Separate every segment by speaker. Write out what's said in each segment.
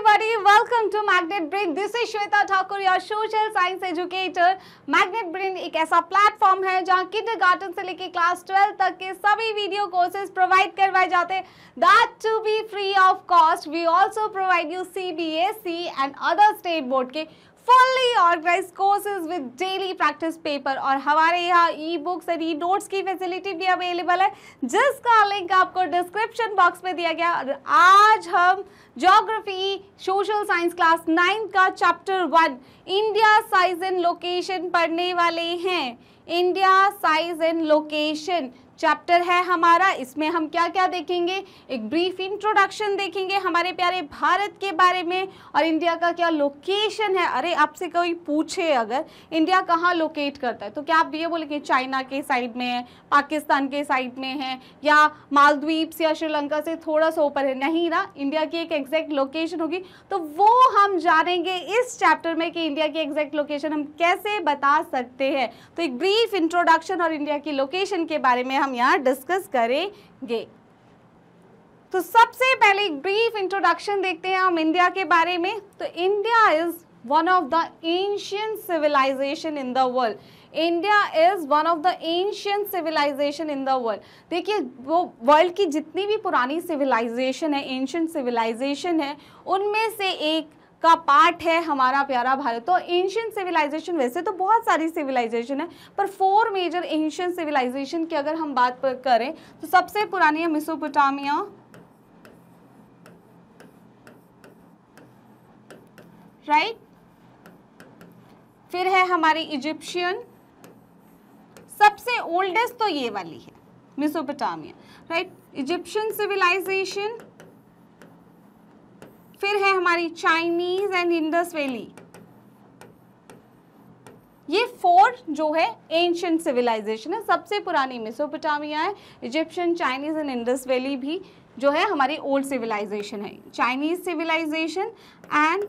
Speaker 1: everybody. Welcome to Magnet Brain. This is Shweta Thakur, your social science educator. Magnet Brain एक ऐसा platform है जहां kindergarten से लेकर क्लास 12 तक के सभी वीडियो कोर्सेज प्रोवाइड करवाए जाते हैं that to be free of cost we also provide you CBSE and other state board के fully organise courses with daily practice paper और हमारे यहाँ ई बुक्स और ई नोट्स की फैसिलिटी भी अवेलेबल है जिसका लिंक आपको डिस्क्रिप्शन बॉक्स में दिया गया और आज हम geography social science class nine का chapter one India size and location पढ़ने वाले हैं India size and location chapter है हमारा इसमें हम क्या क्या देखेंगे एक ब्रीफ इंट्रोडक्शन देखेंगे हमारे प्यारे भारत के बारे में और इंडिया का क्या लोकेशन है अरे आपसे कोई पूछे अगर इंडिया कहाँ लोकेट करता है तो क्या आप ये बोलेंगे चाइना के साइड में है पाकिस्तान के साइड में है या मालद्वीप या श्रीलंका से थोड़ा सा ऊपर है नहीं ना इंडिया की एक एग्जैक्ट लोकेशन होगी तो वो हम जानेंगे इस चैप्टर में कि इंडिया की एग्जैक्ट लोकेशन हम कैसे बता सकते हैं तो एक ब्रीफ इंट्रोडक्शन और इंडिया की लोकेशन के बारे में हम हम यहाँ डिस्कस करेंगे तो सबसे पहले एक ब्रीफ इंट्रोडक्शन देखते हैं हम इंडिया के बारे में तो India is one of the ancient civilisation in the world India is one of the ancient civilisation in the world देखिए वो वर्ल्ड की जितनी भी पुरानी सिविलाइजेशन है एंशियंट सिविलाइजेशन है उनमें से एक का पार्ट है हमारा प्यारा भारत तो एंशियंट सिविलाइजेशन वैसे तो बहुत सारी सिविलाइजेशन है पर फोर मेजर एंशियंट सिविलाइजेशन की अगर हम बात करें तो सबसे पुरानी है मिसोपोटामिया राइट फिर है हमारी इजिप्शियन सबसे ओल्डेस्ट तो ये वाली है मिसोपोटामिया राइट इजिप्शियन सिविलाइजेशन फिर है हमारी चाइनीज एंड इंडस वैली ये फोर जो है एंशंट सिविलाइजेशन है सबसे पुरानी मेसोपोटामिया है Egyptian Chinese and Indus valley भी जो है हमारी ओल्ड सिविलाइजेशन है Chinese civilisation and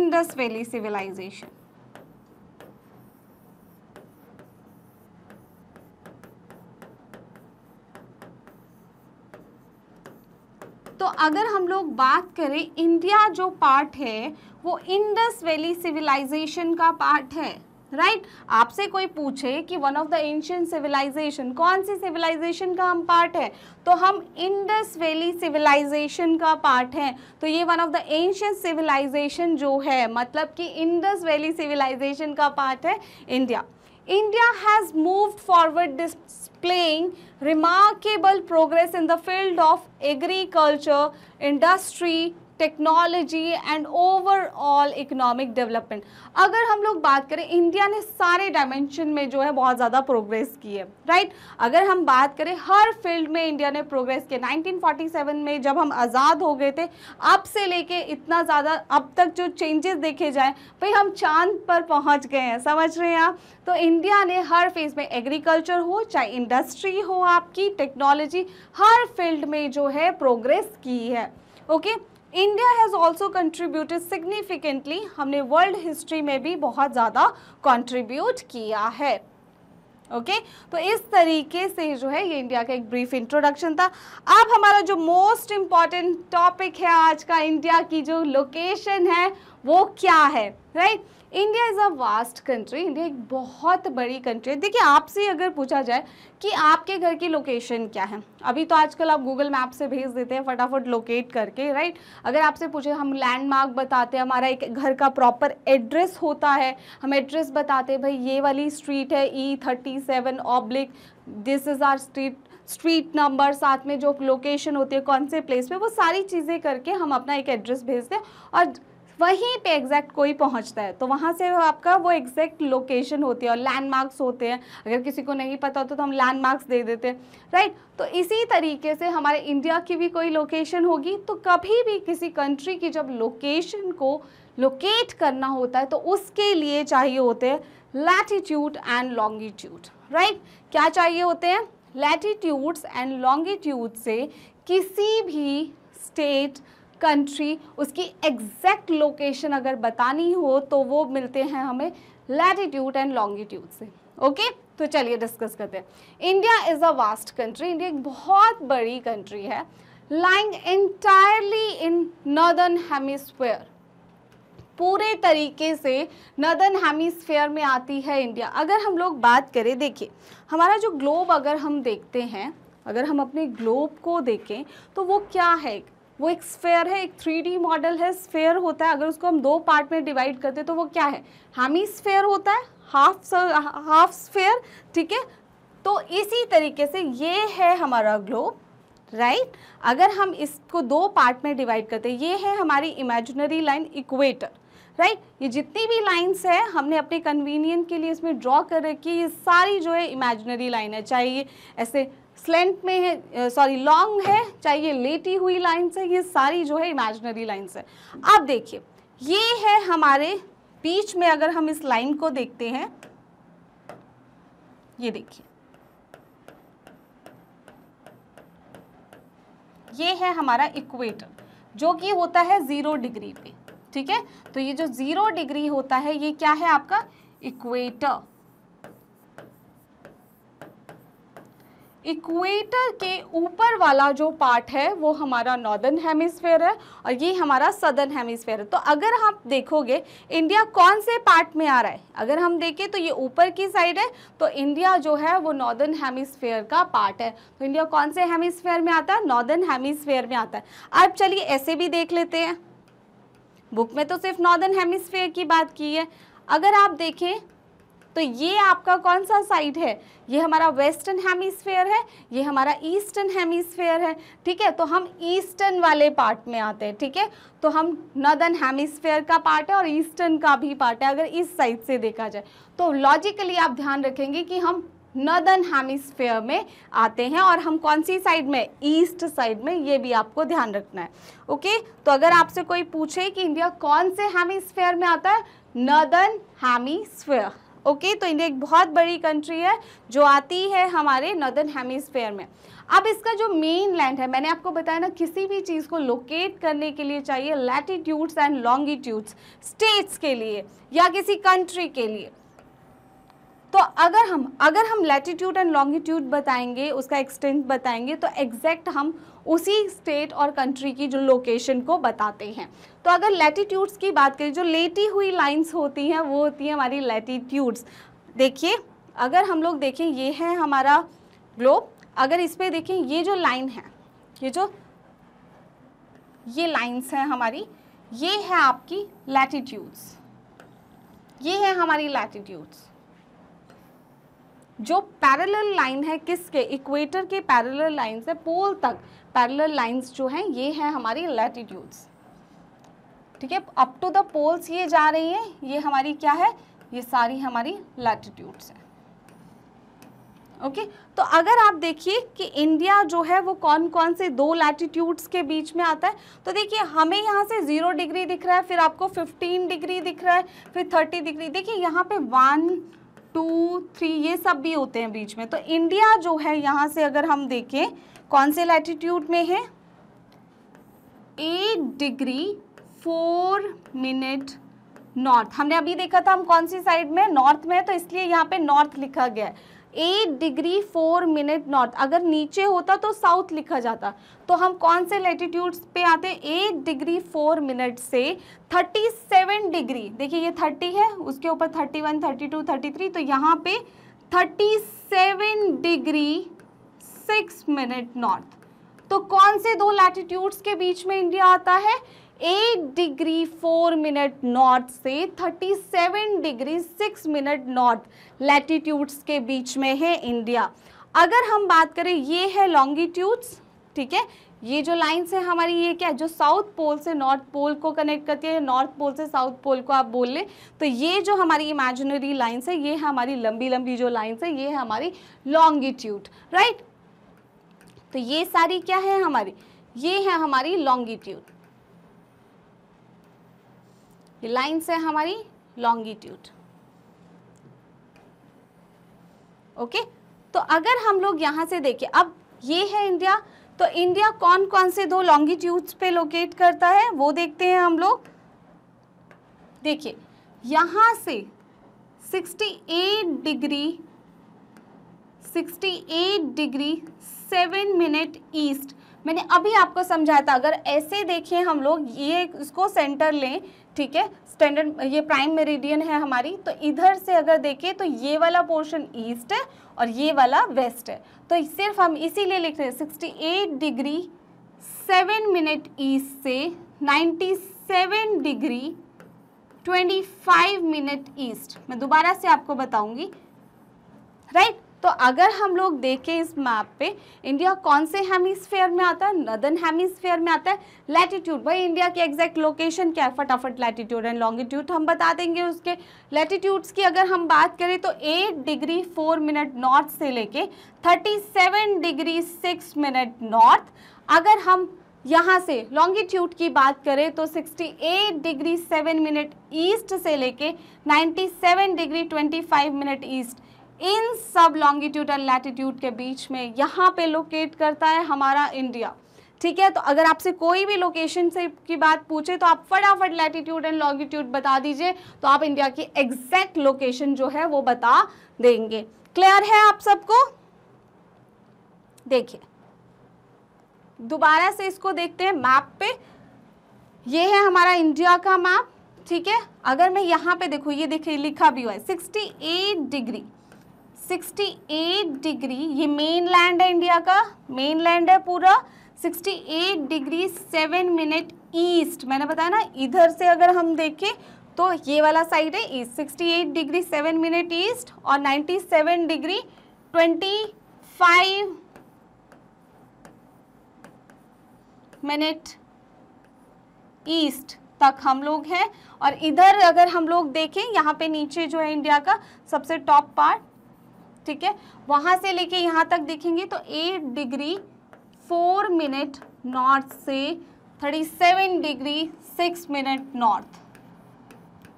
Speaker 1: Indus valley civilisation तो अगर हम लोग बात करें इंडिया जो पार्ट है वो इंडस वैली सिविलाइजेशन का पार्ट है राइट right? आपसे कोई पूछे कि one of the ancient civilisation कौन सी सिविलाइजेशन का हम पार्ट है तो हम इंडस वैली सिविलाइजेशन का पार्ट है तो ये one of the ancient civilisation जो है मतलब कि इंडस वैली सिविलाइजेशन का पार्ट है India India has moved forward displaying remarkable progress in the field of agriculture, industry, technology and overall economic development अगर हम लोग बात करें इंडिया ने सारे डायमेंशन में जो है बहुत ज़्यादा प्रोग्रेस की है राइट अगर हम बात करें हर फील्ड में इंडिया ने प्रोग्रेस किया 1947 में जब हम आज़ाद हो गए थे अब से लेके इतना ज़्यादा अब तक जो चेंजेस देखे जाएँ भाई हम चांद पर पहुँच गए हैं समझ रहे हैं आप तो इंडिया ने हर फेज में एग्रीकल्चर हो चाहे इंडस्ट्री हो आपकी टेक्नोलॉजी हर फील्ड में जो है प्रोग्रेस की है okay okay? India has also contributed significantly हमने वर्ल्ड हिस्ट्री में भी बहुत ज़्यादा कॉन्ट्रीब्यूट किया है ओके okay? तो इस तरीके से जो है ये इंडिया का एक ब्रीफ इंट्रोडक्शन था अब हमारा जो मोस्ट इम्पॉर्टेंट टॉपिक है आज का इंडिया की जो लोकेशन है वो क्या है right India is a vast country India एक बहुत बड़ी कंट्री है देखिए आपसे अगर पूछा जाए कि आपके घर की लोकेशन क्या है अभी तो आजकल आप गूगल मैप से भेज देते हैं फटाफट लोकेट करके राइट अगर आपसे पूछे हम लैंडमार्क बताते हैं हमारा एक घर का प्रॉपर एड्रेस होता है हम एड्रेस बताते हैं भाई ये वाली स्ट्रीट है E thirty seven oblique this is R street street number साथ में जो लोकेशन होती है कौन से प्लेस पे वो सारी चीज़ें करके हम अपना एक एड्रेस भेजते हैं और वहीं पे एग्जैक्ट कोई पहुंचता है तो वहाँ से आपका वो एग्जैक्ट लोकेशन होती है और लैंडमार्क्स होते हैं अगर किसी को नहीं पता होता तो हम लैंडमार्क्स दे देते हैं राइट तो इसी तरीके से हमारे इंडिया की भी कोई लोकेशन होगी तो कभी भी किसी कंट्री की जब लोकेशन को लोकेट करना होता है तो उसके लिए चाहिए होते हैं लैटीट्यूड एंड लॉन्गिट्यूड राइट क्या चाहिए होते हैं लैटीट्यूड्स एंड लॉन्गिट्यूड से किसी भी स्टेट कंट्री उसकी एग्जैक्ट लोकेशन अगर बतानी हो तो वो मिलते हैं हमें लैटिट्यूड एंड लॉन्गिट्यूड से ओके तो चलिए डिस्कस करते हैं India is a vast country India एक बहुत बड़ी कंट्री है lying entirely in northern hemisphere पूरे तरीके से नदर्न हेमिसफेयर में आती है इंडिया अगर हम लोग बात करें देखिए हमारा जो ग्लोब अगर हम देखते हैं अगर हम अपने ग्लोब को देखें तो वो क्या है वो एक स्फेयर है एक थ्री मॉडल है स्फेयर होता है अगर उसको हम दो पार्ट में डिवाइड करते हैं तो वो क्या है हामी स्फेयर होता है हाफ हाफ स्फेयर ठीक है तो इसी तरीके से ये है हमारा ग्लोब राइट right? अगर हम इसको दो पार्ट में डिवाइड करते हैं ये है हमारी इमेजिनरी लाइन इक्वेटर राइट ये जितनी भी लाइंस है हमने अपने कन्वीनियंट के लिए इसमें ड्रॉ कर रखी है ये सारी जो है इमेजिनरी लाइन है चाहे ये ऐसे स्लेंट में है सॉरी लॉन्ग है चाहे ये लेटी हुई लाइन्स है ये सारी जो है इमेजनरी लाइन्स है अब देखिए ये है हमारे बीच में अगर हम इस लाइन को देखते हैं ये देखिए ये है हमारा इक्वेटर जो कि होता है ज़ीरो डिग्री पे ठीक है तो ये जो ज़ीरो डिग्री होता है ये क्या है आपका इक्वेटर इक्वेटर के ऊपर वाला जो पार्ट है वो हमारा नॉर्दर्न हेमिसफेयर है और ये हमारा सदर्न हेमिसफेयर है तो अगर आप हाँ देखोगे इंडिया कौन से पार्ट में आ रहा है अगर हम देखें तो ये ऊपर की साइड है तो इंडिया जो है वो नॉर्दर्न हेमिसफेयर का पार्ट है तो इंडिया कौन से हेमिसफेयर में आता है नॉर्दर्न हेमिसफेयर में आता है अब चलिए ऐसे भी देख लेते हैं बुक में तो सिर्फ नॉर्दर्न हेमिसफेयर की बात की है अगर आप देखें तो ये आपका कौन सा साइड है ये हमारा वेस्टर्न हेमिसफेयर है ये हमारा ईस्टर्न हेमिसफेयर है ठीक है तो हम ईस्टर्न वाले पार्ट में आते हैं ठीक है तो हम नदर्न हेमिसफेयर का पार्ट है और ईस्टर्न का भी पार्ट है अगर इस साइड से देखा जाए तो लॉजिकली आप ध्यान रखेंगे कि हम नदर्न हेमिसफेयर में आते हैं और हम कौन सी साइड में ईस्ट साइड में ये भी आपको ध्यान रखना है ओके तो अगर आपसे कोई पूछे कि इंडिया कौन से हेमिस्फेयर में आता है नदर्न हेमिस्फेयर ओके तो इंडिया एक बहुत बड़ी कंट्री है जो आती है हमारे नॉर्दर्न हेमिसफेयर में अब इसका जो मेन लैंड है मैंने आपको बताया ना किसी भी चीज़ को लोकेट करने के लिए चाहिए लैटिट्यूड्स एंड लॉन्गिट्यूड्स स्टेट्स के लिए या किसी कंट्री के लिए तो अगर हम अगर हम लैटिट्यूड एंड लॉन्गिट्यूड बताएंगे उसका एक्सटेंट बताएंगे तो एग्जैक्ट हम उसी स्टेट और कंट्री की जो लोकेशन को बताते हैं तो अगर लेटीट्यूड्स की बात करें जो लेटी हुई लाइंस होती हैं वो होती हैं हमारी लेटीट्यूड्स देखिए अगर हम लोग देखें ये है हमारा ग्लोब अगर इस पर देखें ये जो लाइन है ये जो ये लाइन्स हैं हमारी ये है आपकी लैटीट्यूड्स ये है हमारी लैटिट्यूड्स जो पैरल लाइन है किसके इक्वेटर के पैरल लाइन से पोल तक पैरल लाइंस जो हैं ये हैं हमारी लैटिट्यूड्स ठीक है अप टू द पोल्स ये जा रही है ये हमारी क्या है ये सारी हमारी लैटिट्यूड्स हैं ओके okay? तो अगर आप देखिए कि इंडिया जो है वो कौन कौन से दो लैटिट्यूड्स के बीच में आता है तो देखिए हमें यहाँ से ज़ीरो डिग्री दिख रहा है फिर आपको फिफ्टीन डिग्री दिख रहा है फिर थर्टी डिग्री देखिए यहाँ पे वन टू थ्री ये सब भी होते हैं बीच में तो इंडिया जो है यहाँ से अगर हम देखें कौन से लैटिट्यूड में है eight degree four minute north हमने अभी देखा था हम कौन सी साइड में नॉर्थ में है तो इसलिए यहाँ पे नॉर्थ लिखा गया है eight degree four minute north अगर नीचे होता तो साउथ लिखा जाता तो हम कौन से लेटीट्यूड्स पे आते हैं एट डिग्री फोर मिनट से थर्टी सेवन डिग्री देखिए ये थर्टी है उसके ऊपर thirty one thirty two thirty three तो यहाँ पे thirty seven degree six minute north तो कौन से दो लैटिट्यूड्स के बीच में इंडिया आता है eight degree four minute north से thirty seven degree six minute north latitudes के बीच में है इंडिया अगर हम बात करें ये है लॉन्गिट्यूड्स ठीक है ये जो लाइन्स है हमारी ये क्या है जो साउथ पोल से नॉर्थ पोल को कनेक्ट करती है नॉर्थ पोल से साउथ पोल को आप बोल लें तो ये जो हमारी इमेजिनरी लाइन्स है ये हमारी लंबी लंबी जो लाइन्स है ये है हमारी लॉन्गिट्यूड राइट तो ये सारी क्या है हमारी ये है हमारी लॉन्गिट्यूड ये लाइन्स है हमारी लॉन्गिट्यूड ओके तो अगर हम लोग यहां से देखें अब ये है इंडिया तो इंडिया कौन कौन से दो लॉन्गिट्यूड्स पे लोकेट करता है वो देखते हैं हम लोग देखिए यहां से 68 डिग्री 68 डिग्री 7 मिनट ईस्ट मैंने अभी आपको समझाया था अगर ऐसे देखें हम लोग ये इसको सेंटर लें ठीक है स्टैंडर्ड ये प्राइम मेरिडियन है हमारी तो इधर से अगर देखें तो ये वाला पोर्शन ईस्ट है और ये वाला वेस्ट है तो सिर्फ हम इसीलिए लिख रहे हैं sixty eight degree seven minute east से ninety seven degree twenty five minute east मैं दोबारा से आपको बताऊंगी राइट right? तो अगर हम लोग देखें इस मैप पे इंडिया कौन से हेमिस्फेयर में आता है नदन हेमिस्फेयर में आता है लैटीट्यूड भाई इंडिया की एग्जैक्ट लोकेशन क्या है फटाफट लैटीट्यूड एंड लॉन्गिट्यूड हम बता देंगे उसके लैटीट्यूड्स की अगर हम बात करें तो eight degree four minute north से लेके thirty seven degree six minute north अगर हम यहाँ से लॉन्गिट्यूड की बात करें तो 68 डिग्री 7 मिनट ईस्ट से लेके 97 डिग्री 25 मिनट ईस्ट इन सब लॉन्गिट्यूड एंड लैटिट्यूड के बीच में यहाँ पे लोकेट करता है हमारा इंडिया ठीक है तो अगर आपसे कोई भी लोकेशन से की बात पूछे तो आप फटाफट लैटिट्यूड एंड लॉन्गिट्यूड बता दीजिए तो आप इंडिया की एग्जैक्ट लोकेशन जो है वो बता देंगे क्लियर है आप सबको देखिए दोबारा से इसको देखते हैं मैप पे ये है हमारा इंडिया का मैप ठीक है अगर मैं यहाँ पे देखू ये देखिए लिखा भी हुआ है सिक्सटी एट डिग्री 68 डिग्री ये मेन लैंड है इंडिया का मेन लैंड है पूरा 68 डिग्री 7 मिनट ईस्ट मैंने बताया ना इधर से अगर हम देखें तो ये वाला साइड है ईस्ट 68 डिग्री 7 मिनट ईस्ट और 97 डिग्री 25 मिनट ईस्ट तक हम लोग हैं और इधर अगर हम लोग देखें यहाँ पे नीचे जो है इंडिया का सबसे टॉप पार्ट ठीक है वहां से लेके यहाँ तक देखेंगे तो eight degree four minute north से thirty seven degree six minute north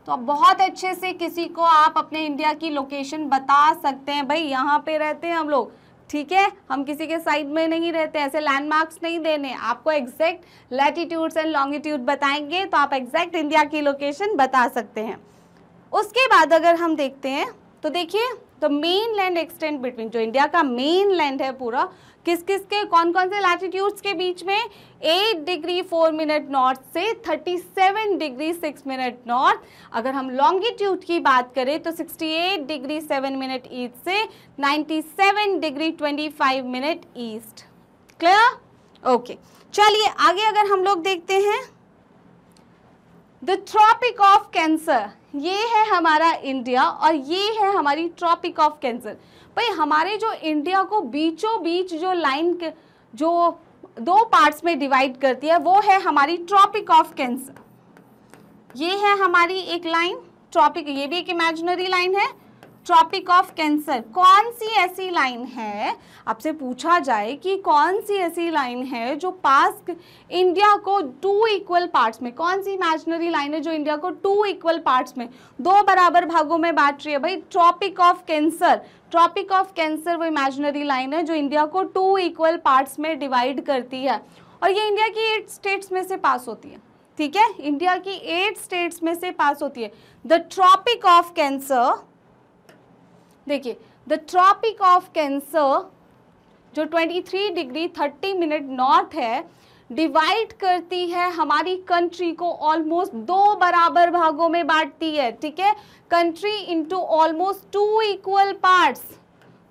Speaker 1: तो अब बहुत अच्छे से किसी को आप अपने इंडिया की लोकेशन बता सकते हैं भाई यहाँ पे रहते हैं हम लोग ठीक है हम किसी के साइड में नहीं रहते ऐसे लैंडमार्क्स नहीं देने आपको एग्जैक्ट लैटिट्यूड्स एंड लॉन्गिट्यूड बताएंगे तो आप एग्जैक्ट इंडिया की लोकेशन बता सकते हैं उसके बाद अगर हम देखते हैं तो देखिए तो मेन लैंड एक्सटेंड बिटवीन जो इंडिया का मेन लैंड है पूरा किस किस के कौन कौन से लैटिट्यूड्स के बीच में 8 डिग्री 4 मिनट नॉर्थ से 37 डिग्री 6 मिनट नॉर्थ अगर हम लॉन्गिट्यूड की बात करें तो 68 डिग्री 7 मिनट ईस्ट से 97 degree 25 minute east clear okay चलिए आगे अगर हम लोग देखते हैं द ट्रॉपिक ऑफ कैंसर ये है हमारा इंडिया और ये है हमारी ट्रॉपिक ऑफ कैंसर भाई हमारे जो इंडिया को बीचों बीच जो लाइन जो दो पार्ट्स में डिवाइड करती है वो है हमारी ट्रॉपिक ऑफ कैंसर ये है हमारी एक लाइन ट्रॉपिक ये भी एक इमेजिनरी लाइन है ट्रॉपिक ऑफ कैंसर कौन सी ऐसी लाइन है आपसे पूछा जाए कि कौन सी ऐसी लाइन है जो पास इंडिया को टू इक्वल पार्ट्स में कौन सी इमेजनरी लाइन है जो इंडिया को टू इक्वल पार्ट्स में दो बराबर भागों में बांट रही है भाई tropic of cancer tropic of cancer वो इमेजनरी लाइन है जो इंडिया को टू इक्वल पार्ट्स में डिवाइड करती है और ये इंडिया की एट स्टेट्स में से पास होती है ठीक है इंडिया की एट स्टेट्स में से पास होती है द ट्रॉपिक ऑफ कैंसर देखिए द ट्रॉपिक ऑफ कैंसर जो 23 डिग्री 30 मिनट नॉर्थ है डिवाइड करती है हमारी कंट्री को ऑलमोस्ट दो बराबर भागों में बांटती है ठीक है country into almost two equal parts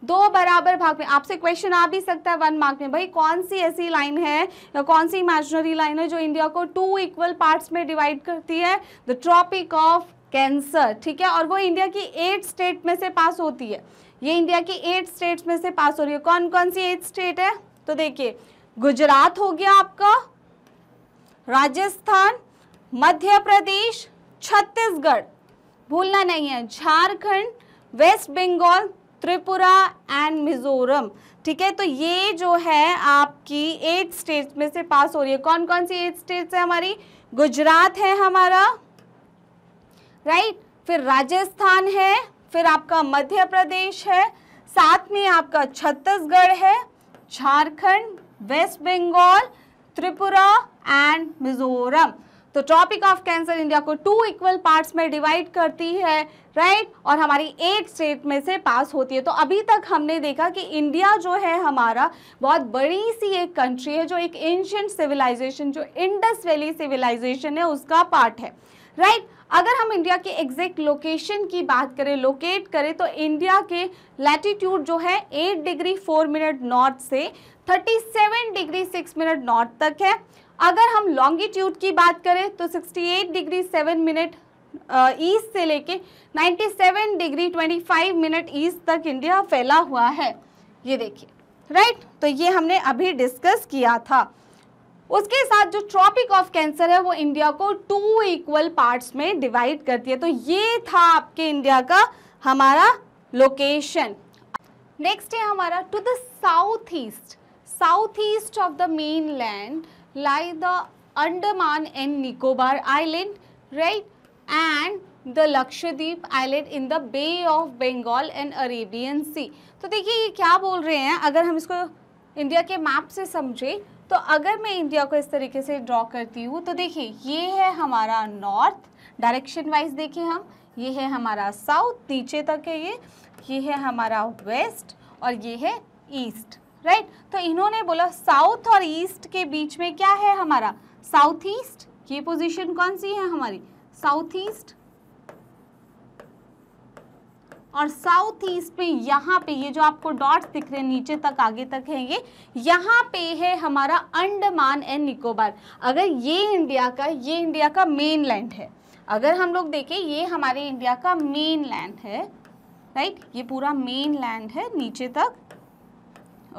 Speaker 1: दो बराबर भाग में आपसे क्वेश्चन आ भी सकता है वन मार्क में भाई कौन सी ऐसी लाइन है या कौन सी इमेजनरी लाइन है जो इंडिया को टू इक्वल पार्ट्स में डिवाइड करती है द ट्रॉपिक ऑफ कैंसर ठीक है और वो इंडिया की एट स्टेट में से पास होती है ये इंडिया की एट स्टेट्स में से पास हो रही है कौन कौन सी एट स्टेट है तो देखिए गुजरात हो गया आपका राजस्थान मध्य प्रदेश छत्तीसगढ़ भूलना नहीं है झारखंड वेस्ट बंगाल त्रिपुरा एंड मिजोरम ठीक है तो ये जो है आपकी एट स्टेट्स में से पास हो रही है कौन कौन सी एट स्टेट्स है हमारी गुजरात है हमारा राइट फिर राजस्थान है फिर आपका मध्य प्रदेश है साथ में आपका छत्तीसगढ़ है झारखंड वेस्ट बंगाल त्रिपुरा एंड मिजोरम तो टॉपिक ऑफ कैंसर इंडिया को टू इक्वल पार्ट्स में डिवाइड करती है राइट right? और हमारी एट स्टेट में से पास होती है तो अभी तक हमने देखा कि इंडिया जो है हमारा बहुत बड़ी सी एक कंट्री है जो एक एंशियंट सिविलाइजेशन जो इंडस वैली सिविलाइजेशन है उसका पार्ट है राइट right? अगर हम इंडिया के एग्जैक्ट लोकेशन की बात करें लोकेट करें तो इंडिया के लैटिट्यूड जो है 8 डिग्री 4 मिनट नॉर्थ से 37 डिग्री 6 मिनट नॉर्थ तक है अगर हम लॉन्गिट्यूड की बात करें तो 68 डिग्री 7 मिनट ईस्ट से लेके 97 डिग्री 25 मिनट ईस्ट तक इंडिया फैला हुआ है ये देखिए राइट तो ये हमने अभी डिस्कस किया था उसके साथ जो ट्रॉपिक ऑफ कैंसर है वो इंडिया को टू इक्वल पार्ट्स में डिवाइड करती है तो ये था आपके इंडिया का हमारा लोकेशन नेक्स्ट है हमारा to the south east south east of the mainland lie the Andaman and Nicobar island right and the Lakshadweep island in the bay of Bengal and Arabian sea तो देखिए ये क्या बोल रहे हैं अगर हम इसको इंडिया के मैप से समझें तो अगर मैं इंडिया को इस तरीके से ड्रॉ करती हूँ तो देखिए ये है हमारा नॉर्थ डायरेक्शन वाइज देखिए हम ये है हमारा साउथ नीचे तक है ये ये है हमारा वेस्ट और ये है ईस्ट राइट तो इन्होंने बोला साउथ और ईस्ट के बीच में क्या है हमारा साउथ ईस्ट ये पोजीशन कौन सी है हमारी साउथ ईस्ट और साउथ ईस्ट पे यहाँ पे ये जो आपको डॉट्स दिख रहे हैं नीचे तक आगे तक हैं ये यहाँ पे है हमारा अंडमान एंड निकोबार अगर ये इंडिया का ये इंडिया का मेन लैंड है अगर हम लोग देखें ये हमारे इंडिया का मेन लैंड है राइट ये पूरा मेन लैंड है नीचे तक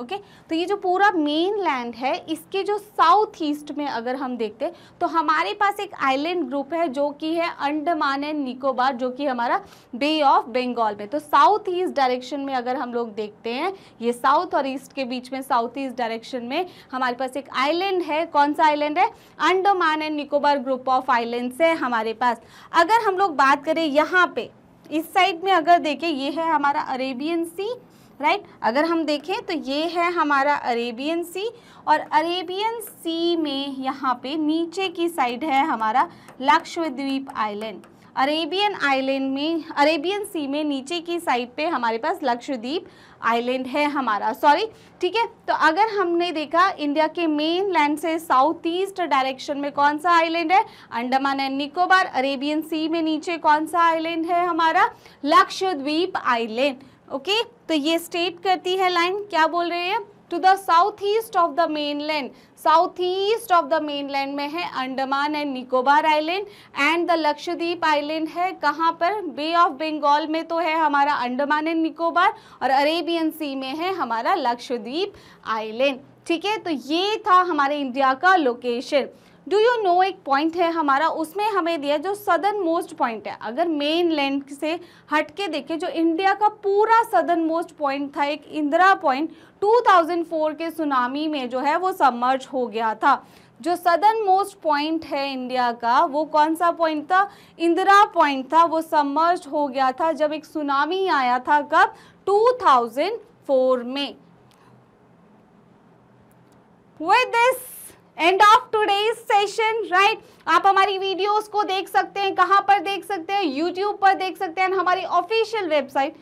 Speaker 1: ओके तो ये जो पूरा मेन लैंड है इसके जो साउथ ईस्ट में अगर हम देखते तो हमारे पास एक आइलैंड ग्रुप है जो कि है अंडमान एंड निकोबार जो कि हमारा बे ऑफ बंगाल में तो साउथ ईस्ट डायरेक्शन में अगर हम लोग देखते हैं ये साउथ और ईस्ट के बीच में साउथ ईस्ट डायरेक्शन में हमारे पास एक आइलैंड है कौन सा आइलैंड है Andaman and Nicobar group of island है हमारे पास अगर हम लोग बात करें यहाँ पे इस साइड में अगर देखें ये है हमारा अरेबियन सी राइट अगर हम देखें तो ये है हमारा अरेबियन सी और अरेबियन सी में यहाँ पे नीचे की साइड है हमारा लक्षद्वीप आइलैंड अरेबियन आइलैंड में अरेबियन सी में नीचे की साइड पे हमारे पास लक्षद्वीप आइलैंड है हमारा सॉरी ठीक है तो अगर हमने देखा इंडिया के मेन लैंड से साउथ ईस्ट डायरेक्शन में कौन सा आइलैंड है Andaman and Nicobar Arabian sea में नीचे कौन सा आइलैंड है हमारा लक्षद्वीप आइलैंड ओके तो ये स्टेट करती है लाइन क्या बोल रही है to the south east of the mainland south east of the mainland में है Andaman and Nicobar island and the Lakshadweep island है कहाँ पर बे ऑफ बंगाल में तो है हमारा अंडमान एंड निकोबार और अरेबियन सी में है हमारा लक्षद्वीप आइलैंड ठीक है तो ये था हमारे इंडिया का लोकेशन डू यू नो एक पॉइंट है हमारा उसमें हमें दिया जो सदर्न मोस्ट पॉइंट है अगर मेन लैंड से हट के देखें जो इंडिया का पूरा सदर्न मोस्ट पॉइंट था एक इंदिरा पॉइंट 2004 के सुनामी में जो है वो सबमर्ज हो गया था जो सदर्न मोस्ट पॉइंट है इंडिया का वो कौन सा पॉइंट था इंदिरा पॉइंट था वो सबमर्ज हो गया था जब एक सुनामी आया था कब 2004 में with this end of today's session right आप हमारी वीडियोस को देख सकते हैं कहाँ पर देख सकते हैं यूट्यूब पर देख सकते हैं हमारी ऑफिशियल वेबसाइट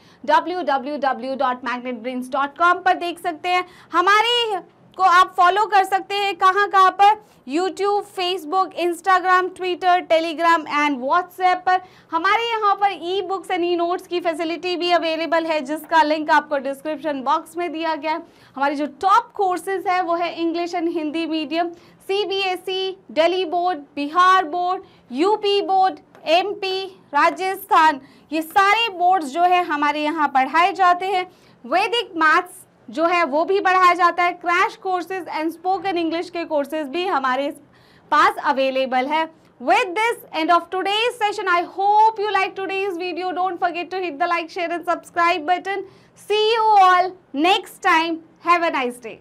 Speaker 1: कॉम पर देख सकते हैं हमारे को आप फॉलो कर सकते हैं कहाँ कहाँ पर YouTube Facebook Instagram Twitter Telegram and WhatsApp पर हमारे यहाँ पर e books and e notes की फैसिलिटी भी अवेलेबल है जिसका लिंक आपको डिस्क्रिप्शन बॉक्स में दिया गया है हमारे जो टॉप कोर्सेज है वो है English and Hindi medium C B S E Delhi board Bihar board UP board M P Rajasthan ये सारे बोर्ड्स जो है हमारे यहाँ पढ़ाए जाते हैं वैदिक मैथ्स जो है वो भी बढ़ाया जाता है crash courses and spoken English के कोर्सेज भी हमारे पास अवेलेबल है with this end of today's session i hope you like today's video don't forget to hit the like share and subscribe button see you all next time have a nice day